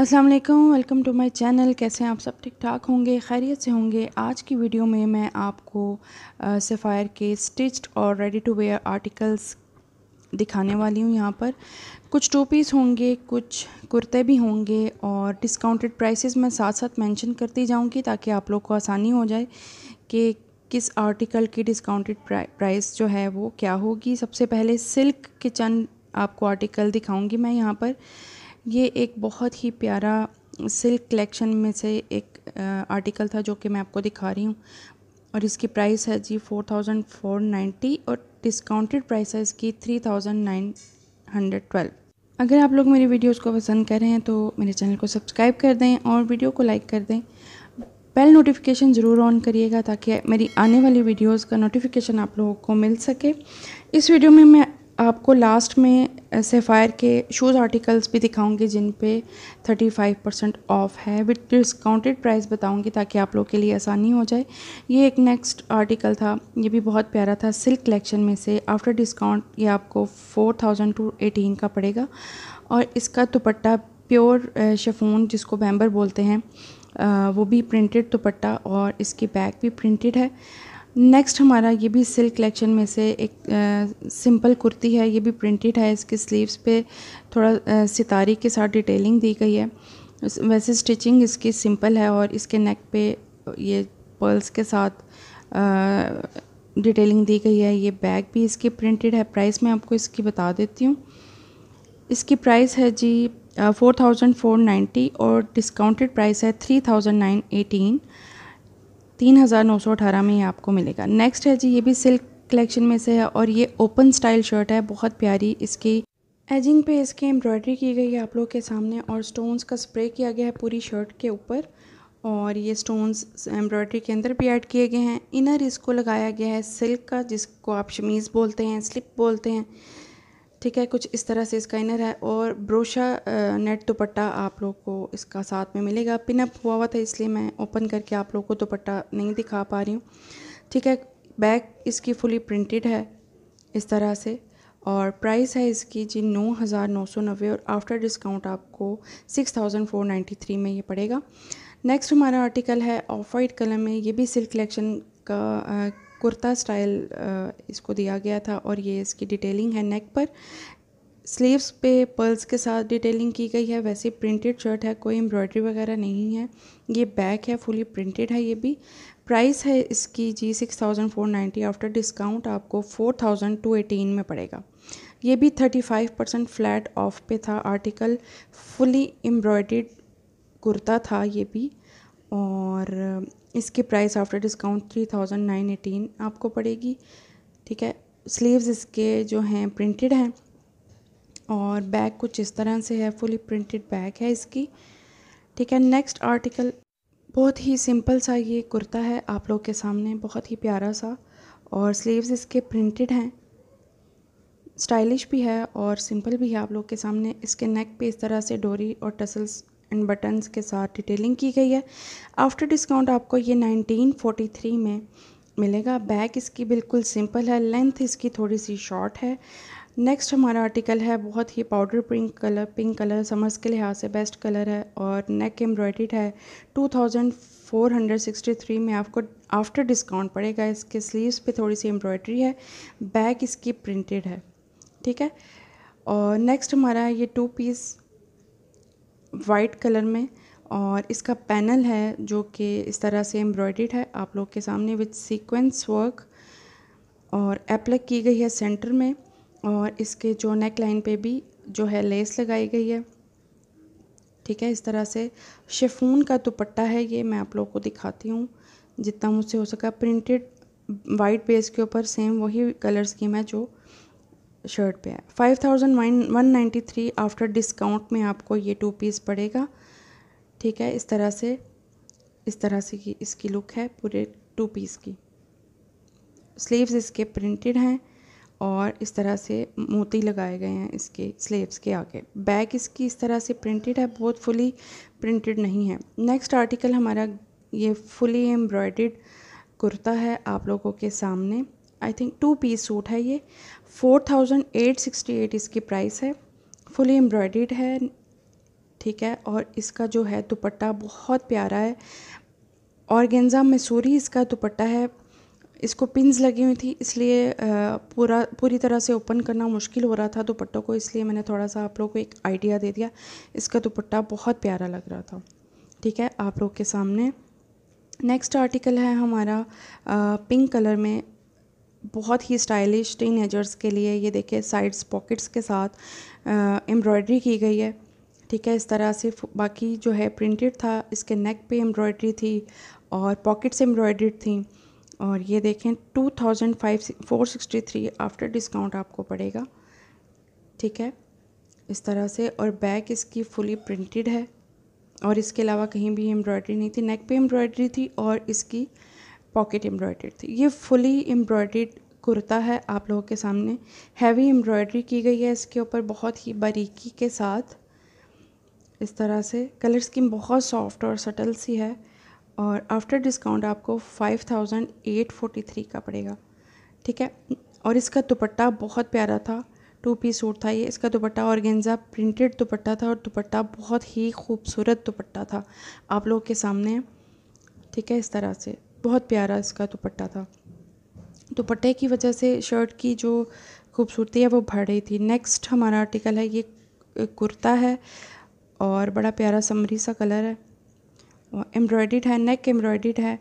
अस्सलाम वालेकुम welcome to my channel कैसे हैं आप सब ठीक ठाक होंगे खैरियत से होंगे आज की वीडियो में मैं आपको सफ़ायर के स्टिच्ड और रेडी टू वेयर आर्टिकल्स दिखाने वाली हूँ यहाँ पर कुछ टू पीस होंगे कुछ कुर्ते भी होंगे और डिस्काउंटेड प्राइसेस मैं साथ साथ मेंशन करती जाऊँगी ताकि आप लोग को आसानी हो जाए कि किस आर्टिकल की डिस्काउंटेड प्राइस जो है वो क्या होगी सबसे पहले सिल्क के चंद आपको आर्टिकल दिखाऊँगी मैं यहाँ पर ये एक बहुत ही प्यारा सिल्क कलेक्शन में से एक आर्टिकल था जो कि मैं आपको दिखा रही हूँ और इसकी प्राइस है जी फोर थाउजेंड फोर नाइन्टी और डिस्काउंटेड प्राइस है इसकी three thousand nine hundred twelve अगर आप लोग मेरी वीडियोस को पसंद कर रहे हैं तो मेरे चैनल को सब्सक्राइब कर दें और वीडियो को लाइक कर दें बेल नोटिफिकेशन ज़रूर ऑन करिएगा ताकि मेरी आने वाली वीडियोस का नोटिफिकेशन आप लोगों को मिल सके इस वीडियो में मैं आपको लास्ट में सेफ़ायर के शूज़ आर्टिकल्स भी दिखाऊंगी जिन पे थर्टी फाइव परसेंट ऑफ़ है विद डिस्काउंटेड प्राइस बताऊंगी ताकि आप लोग के लिए आसानी हो जाए ये एक नेक्स्ट आर्टिकल था ये भी बहुत प्यारा था सिल्क कलेक्शन में से आफ्टर डिस्काउंट ये आपको फोर थाउजेंड टू एटीन का पड़ेगा और इसका दुपट्टा प्योर शेफून जिसको बैम्बर बोलते हैं वो भी प्रिंटेड दुपट्टा और इसकी बैग भी प्रिंटेड है नेक्स्ट हमारा ये भी सिल्क कलेक्शन में से एक सिंपल कुर्ती है ये भी प्रिंटेड है इसके स्लीव्स पे थोड़ा आ, सितारी के साथ डिटेलिंग दी गई है वैसे स्टिचिंग इसकी सिंपल है और इसके नेक पे ये पर्ल्स के साथ आ, डिटेलिंग दी गई है ये बैग भी इसकी प्रिंटेड है प्राइस मैं आपको इसकी बता देती हूँ इसकी प्राइस है जी फोर थाउजेंड फोर नाइन्टी और डिस्काउंटेड प्राइस है थ्री थाउजेंड नाइन एटीन तीन हज़ार नौ सौ अठारह में ही आपको मिलेगा नेक्स्ट है जी ये भी सिल्क कलेक्शन में से है और ये ओपन स्टाइल शर्ट है बहुत प्यारी इसकी एजिंग पे इसकी एम्ब्रॉयडरी की गई है आप लोग के सामने और स्टोन्स का स्प्रे किया गया है पूरी शर्ट के ऊपर और ये स्टोन्स एम्ब्रॉयडरी के अंदर भी ऐड किए गए हैं इनर इसको लगाया गया है सिल्क का जिसको आप शमीज़ बोलते हैं स्लिप बोलते हैं ठीक है कुछ इस तरह से इसका इनर है और ब्रोशा नेट दुपट्टा आप लोग को इसका साथ में मिलेगा पिनअप हुआ हुआ था इसलिए मैं ओपन करके आप लोग को दुपट्टा नहीं दिखा पा रही हूँ ठीक है बैग इसकी फुली प्रिंटेड है इस तरह से और प्राइस है इसकी जी नौ हज़ार नौ सौ नब्बे और आफ्टर डिस्काउंट आपको six thousand four ninety three में ये पड़ेगा नेक्स्ट हमारा आर्टिकल है ऑफ वाइट कलर में ये भी सिल्क कलेक्शन का कुर्ता स्टाइल इसको दिया गया था और ये इसकी डिटेलिंग है नेक पर स्लीव्स पे पर्ल्स के साथ डिटेलिंग की गई है वैसे प्रिंटेड शर्ट है कोई एम्ब्रॉयडरी वगैरह नहीं है ये बैक है फुली प्रिंटेड है ये भी प्राइस है इसकी जी six thousand four ninety after discount आपको फोर थाउजेंड टू एटीन में पड़ेगा ये भी thirty five percent flat off पे था आर्टिकल फुली एम्ब्रॉयड्रीड कुर्ता था ये भी और इसकी price after discount three thousand nine eighteen आपको पड़ेगी ठीक है स्लीव्स इसके जो हैं प्रिंटेड हैं और बैग कुछ इस तरह से है फुली प्रिंटेड बैग है इसकी ठीक है नेक्स्ट आर्टिकल बहुत ही सिंपल सा ये कुर्ता है आप लोग के सामने बहुत ही प्यारा सा और स्लीव्स इसके प्रिंटेड हैं स्टाइलिश भी है और सिंपल भी है आप लोग के सामने इसके नेक पे इस तरह से डोरी और टसल्स एंड बटन्स के साथ डिटेलिंग की गई है आफ्टर डिस्काउंट आपको ये 1943 में मिलेगा बैक इसकी बिल्कुल सिंपल है लेंथ इसकी थोड़ी सी शॉर्ट है नेक्स्ट हमारा आर्टिकल है बहुत ही powder pink colour pink colour summers के लिहाज से बेस्ट कलर है और नेक एम्ब्रॉयड है 2463 में आपको आफ्टर डिस्काउंट पड़ेगा इसके स्लीव्स पे थोड़ी सी एम्ब्रॉयड्री है बैक इसकी प्रिंटेड है ठीक है और नेक्स्ट हमारा ये टू पीस वाइट कलर में और इसका पैनल है जो कि इस तरह से एम्ब्रॉयड है आप लोग के सामने विथ सीक्वेंस वर्क और एप्लक की गई है सेंटर में और इसके जो नेक लाइन पे भी जो है लेस लगाई गई है ठीक है इस तरह से शेफून का दुपट्टा है ये मैं आप लोगों को दिखाती हूँ जितना मुझसे हो सका प्रिंटेड वाइट बेस के ऊपर सेम वही कलर स्कीम है जो शर्ट पे है five thousand one one ninety three after discount में आपको ये टू पीस पड़ेगा ठीक है इस तरह से इस तरह से की इसकी लुक है पूरे टू पीस की स्लीव्स इसके प्रिंटेड हैं और इस तरह से मोती लगाए गए हैं इसके स्लीव्स के आगे बैक इसकी इस तरह से प्रिंटेड है बहुत फुली प्रिंटेड नहीं है नेक्स्ट आर्टिकल हमारा ये फुली एम्ब्रॉयड कुर्ता है आप लोगों के सामने I think two piece suit है ये four thousand eight sixty eight इसकी प्राइस है फुली एम्ब्रॉयड है ठीक है और इसका जो है दुपट्टा बहुत प्यारा है गेंजा मसूरी इसका दुपट्टा है इसको पिंस लगी हुई थी इसलिए पूरा पूरी तरह से ओपन करना मुश्किल हो रहा था दुपट्टों को इसलिए मैंने थोड़ा सा आप लोग को एक आइडिया दे दिया इसका दुपट्टा बहुत प्यारा लग रहा था ठीक है आप लोग के सामने नेक्स्ट आर्टिकल है हमारा आ, पिंक कलर में बहुत ही स्टाइलिश टीन एजर्स के लिए ये देखिए साइड्स पॉकेट्स के साथ एम्ब्रॉयडरी की गई है ठीक है इस तरह से बाकी जो है प्रिंटेड था इसके नेक पे एम्ब्रॉयडरी थी और पॉकेट्स एम्ब्रॉयडर्ड थी और ये देखें two thousand five four sixty three after discount आपको पड़ेगा ठीक है इस तरह से और बैक इसकी फुली प्रिंटेड है और इसके अलावा कहीं भी एम्ब्रॉयडरी नहीं थी नेक पे एम्ब्रॉयडरी थी और इसकी पॉकेट एम्ब्रॉयड्रीड थी ये फुली एम्ब्रॉयड्रीड कुर्ता है आप लोगों के सामने हैवी एम्ब्रॉयड्री की गई है इसके ऊपर बहुत ही बारीकी के साथ इस तरह से कलर स्कीम बहुत सॉफ्ट और सटल सी है और आफ्टर डिस्काउंट आपको five thousand eight forty three का पड़ेगा ठीक है और इसका दुपट्टा बहुत प्यारा था टू पीस सूट था ये इसका दुपट्टा और गेंजा प्रिंटेड दुपट्टा था और दुपट्टा बहुत ही खूबसूरत दुपट्टा था आप लोगों के सामने ठीक है इस तरह से बहुत प्यारा इसका दुपट्टा था दुपट्टे की वजह से शर्ट की जो खूबसूरती है वो बढ़ रही थी नेक्स्ट हमारा आर्टिकल है ये कुर्ता है और बड़ा प्यारा समरी सा कलर है और एम्ब्रॉयड है नेक एम्ब्रॉयड है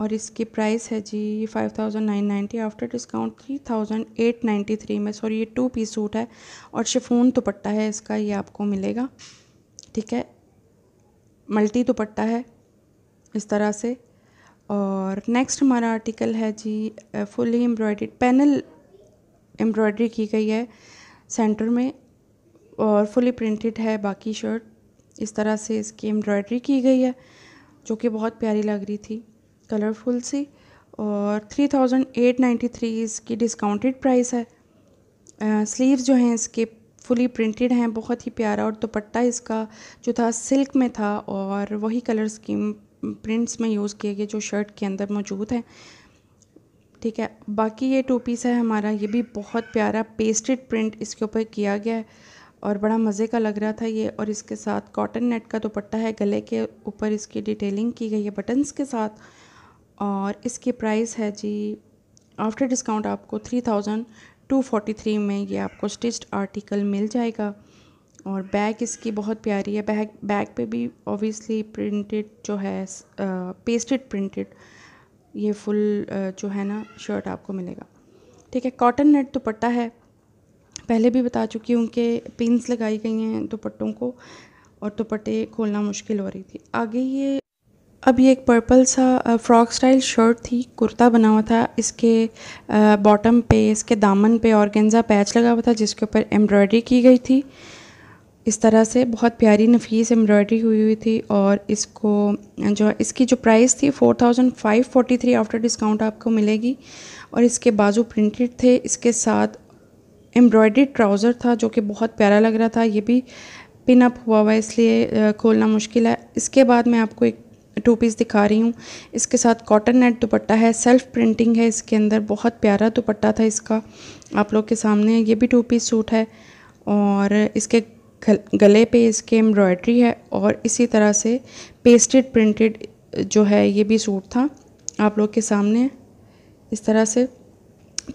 और इसकी प्राइस है जी five thousand nine ninety after discount three thousand eight ninety three में सॉरी ये टू पीस सूट है और शिफोन दुपट्टा है इसका ये आपको मिलेगा ठीक है मल्टी दुपट्टा है इस तरह से और नेक्स्ट हमारा आर्टिकल है जी फुली एम्ब्रॉयड पैनल एम्ब्रॉयड्री की गई है सेंटर में और फुली प्रिंटेड है बाकी शर्ट इस तरह से इसकी एम्ब्रॉयडरी की गई है जो कि बहुत प्यारी लग रही थी कलरफुल सी और 3893 इसकी डिस्काउंटेड प्राइस है स्लीव्स जो हैं इसके फुली प्रिंटेड हैं बहुत ही प्यारा और दुपट्टा इसका जो था सिल्क में था और वही कलर स्कीम प्रिंट्स में यूज़ किए गए जो शर्ट के अंदर मौजूद है ठीक है बाकी ये टू पीस है हमारा ये भी बहुत प्यारा पेस्टेड प्रिंट इसके ऊपर किया गया है और बड़ा मज़े का लग रहा था ये और इसके साथ कॉटन नेट का दुपट्टा है गले के ऊपर इसकी डिटेलिंग की गई है बटन्स के साथ और इसकी प्राइस है जी आफ्टर डिस्काउंट आपको three thousand two forty three में ये आपको स्टिच्ड आर्टिकल मिल जाएगा और बैक इसकी बहुत प्यारी है बैक बैक पे भी ऑब्वियसली प्रिंटेड जो है पेस्टेड प्रिंटेड ये फुल जो है ना शर्ट आपको मिलेगा ठीक है कॉटन नेट दुपट्टा है पहले भी बता चुकी हूँ कि पिंस लगाई गई हैं दुपट्टों को और दुपट्टे खोलना मुश्किल हो रही थी आगे ये अब ये एक पर्पल सा फ्रॉक स्टाइल शर्ट थी कुर्ता बना हुआ था इसके बॉटम पे इसके दामन पे और गेंजा पैच लगा हुआ था जिसके ऊपर एम्ब्रॉयडरी की गई थी इस तरह से बहुत प्यारी नफीस एम्ब्रॉयडरी हुई हुई थी और इसको जो इसकी जो प्राइस थी four thousand five forty three after discount आपको मिलेगी और इसके बाजू प्रिंटेड थे इसके साथ एम्ब्रॉयडरी ट्राउज़र था जो कि बहुत प्यारा लग रहा था ये भी पिन अप हुआ हुआ इसलिए खोलना मुश्किल है इसके बाद मैं आपको एक टू पीस दिखा रही हूँ इसके साथ कॉटन नेट दुपट्टा है सेल्फ प्रिंटिंग है इसके अंदर बहुत प्यारा दुपट्टा था इसका आप लोग के सामने ये भी टू पीस सूट है और इसके गले पे इसके एम्ब्रॉयड्री है और इसी तरह से पेस्टेड प्रिंटेड जो है ये भी सूट था आप लोग के सामने इस तरह से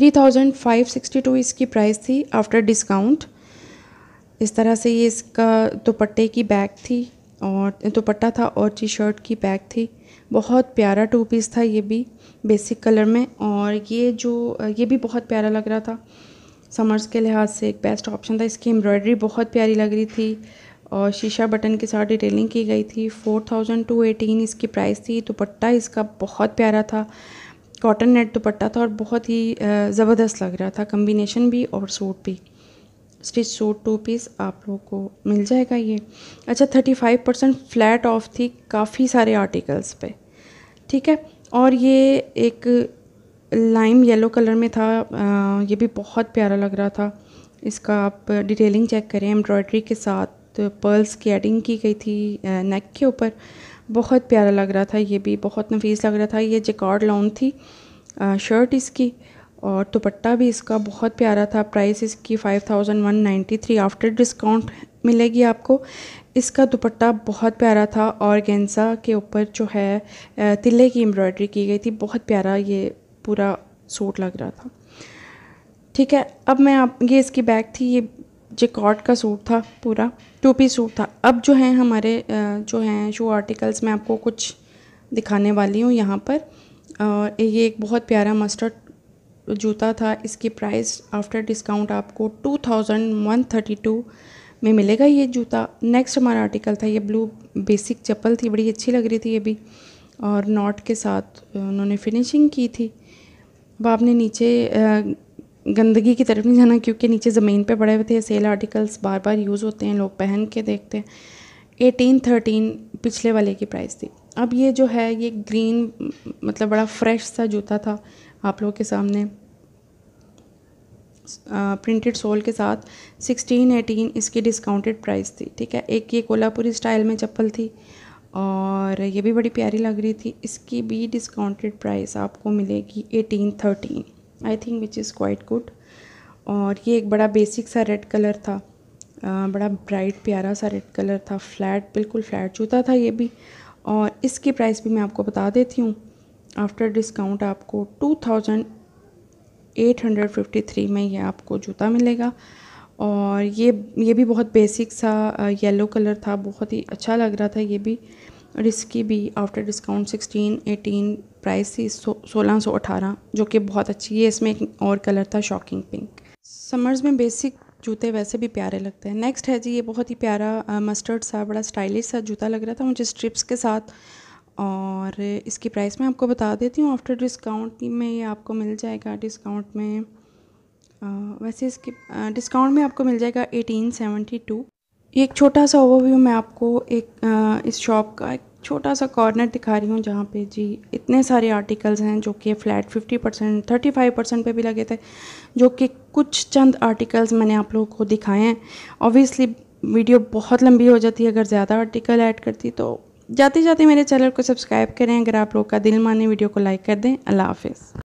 3562 इसकी प्राइस थी आफ्टर डिस्काउंट इस तरह से ये इसका दुपट्टे की बैग थी और दुपट्टा था और टी शर्ट की बैग थी बहुत प्यारा टू पीस था ये भी बेसिक कलर में और ये जो ये भी बहुत प्यारा लग रहा था समर्स के लिहाज से एक बेस्ट ऑप्शन था इसकी एम्ब्रॉयडरी बहुत प्यारी लग रही थी और शीशा बटन के साथ डिटेलिंग की गई थी फोर थाउजेंड टू एटीन इसकी प्राइस थी दुपट्टा इसका बहुत प्यारा था कॉटन नेट दुपट्टा था और बहुत ही ज़बरदस्त लग रहा था कम्बिनेशन भी और सूट भी स्टिच सूट टू पीस आप लोगों को मिल जाएगा ये अच्छा thirty five percent flat off थी काफ़ी सारे आर्टिकल्स पे ठीक है और ये एक लाइम येलो कलर में था आ, ये भी बहुत प्यारा लग रहा था इसका आप डिटेलिंग चेक करें एम्ब्रॉयडरी के साथ पर्ल्स की एडिंग की गई थी नेक के ऊपर बहुत प्यारा लग रहा था ये भी बहुत नफीस लग रहा था ये जिकॉर्ड लॉन्ग थी आ, शर्ट इसकी और दुपट्टा भी इसका बहुत प्यारा था प्राइस इसकी five thousand one ninety three after discount मिलेगी आपको इसका दुपट्टा बहुत प्यारा था और गेंज़ा के ऊपर जो है तिले की एम्ब्रॉयडरी की गई थी बहुत प्यारा ये पूरा सूट लग रहा था ठीक है अब मैं आप ये इसकी बैग थी ये जिकॉट का सूट था पूरा टू पी सूट था अब जो है हमारे जो हैं शो आर्टिकल्स मैं आपको कुछ दिखाने वाली हूँ यहाँ पर और ये एक बहुत प्यारा मस्टर्ड जूता था इसकी प्राइस आफ्टर डिस्काउंट आपको two thousand one thirty two में मिलेगा ये जूता नेक्स्ट हमारा आर्टिकल था ये ब्लू बेसिक चप्पल थी बड़ी अच्छी लग रही थी ये भी और नॉट के साथ उन्होंने फिनिशिंग की थी बाप ने नीचे गंदगी की तरफ नहीं जाना क्योंकि नीचे ज़मीन पे पड़े हुए थे सेल आर्टिकल्स बार बार यूज़ होते हैं लोग पहन के देखते हैं एटीन थर्टीन पिछले वाले की प्राइस थी अब ये जो है ये ग्रीन मतलब बड़ा फ्रेश सा जूता था आप लोगों के सामने प्रिंटेड सोल के साथ सिक्सटीन एटीन इसकी डिस्काउंटेड प्राइस थी ठीक है एक ये कोल्हापुरी स्टाइल में चप्पल थी और ये भी बड़ी प्यारी लग रही थी इसकी भी डिस्काउंटेड प्राइस आपको मिलेगी eighteen thirteen I think which is quite good और ये एक बड़ा बेसिक सा रेड कलर था आ, बड़ा ब्राइट प्यारा सा रेड कलर था फ्लैट बिल्कुल फ्लैट जूता था ये भी और इसकी प्राइस भी मैं आपको बता देती हूँ आफ्टर डिस्काउंट आपको two thousand eight hundred fifty three में ये आपको जूता मिलेगा और ये ये भी बहुत बेसिक सा येलो कलर था बहुत ही अच्छा लग रहा था ये भी और इसकी भी after discount sixteen eighteen price थी सोलह सौ अठारह जो कि बहुत अच्छी है इसमें एक और कलर था शॉकिंग पिंक समर्स में बेसिक जूते वैसे भी प्यारे लगते हैं नेक्स्ट है जी ये बहुत ही प्यारा मस्टर्ड सा बड़ा स्टाइलिश सा जूता लग रहा था मुझे स्ट्रिप्स के साथ और इसकी प्राइस मैं आपको बता देती हूँ आफ्टर डिस्काउंट में ये आपको मिल जाएगा डिस्काउंट में वैसे इसके डिस्काउंट में आपको मिल जाएगा एटीन सेवेंटी टू एक छोटा सा ओवरव्यू मैं आपको एक इस शॉप का एक छोटा सा कॉर्नर दिखा रही हूँ जहाँ पे जी इतने सारे आर्टिकल्स हैं जो कि flat 50 percent thirty five percent पर भी लगे थे जो कि कुछ चंद आर्टिकल्स मैंने आप लोगों को दिखाए हैं ऑब्वियसली वीडियो बहुत लंबी हो जाती है अगर ज़्यादा आर्टिकल ऐड करती तो जाते जाते मेरे चैनल को सब्सक्राइब करें अगर आप लोग का दिल माने वीडियो को लाइक कर दें अल्लाह हाफिज़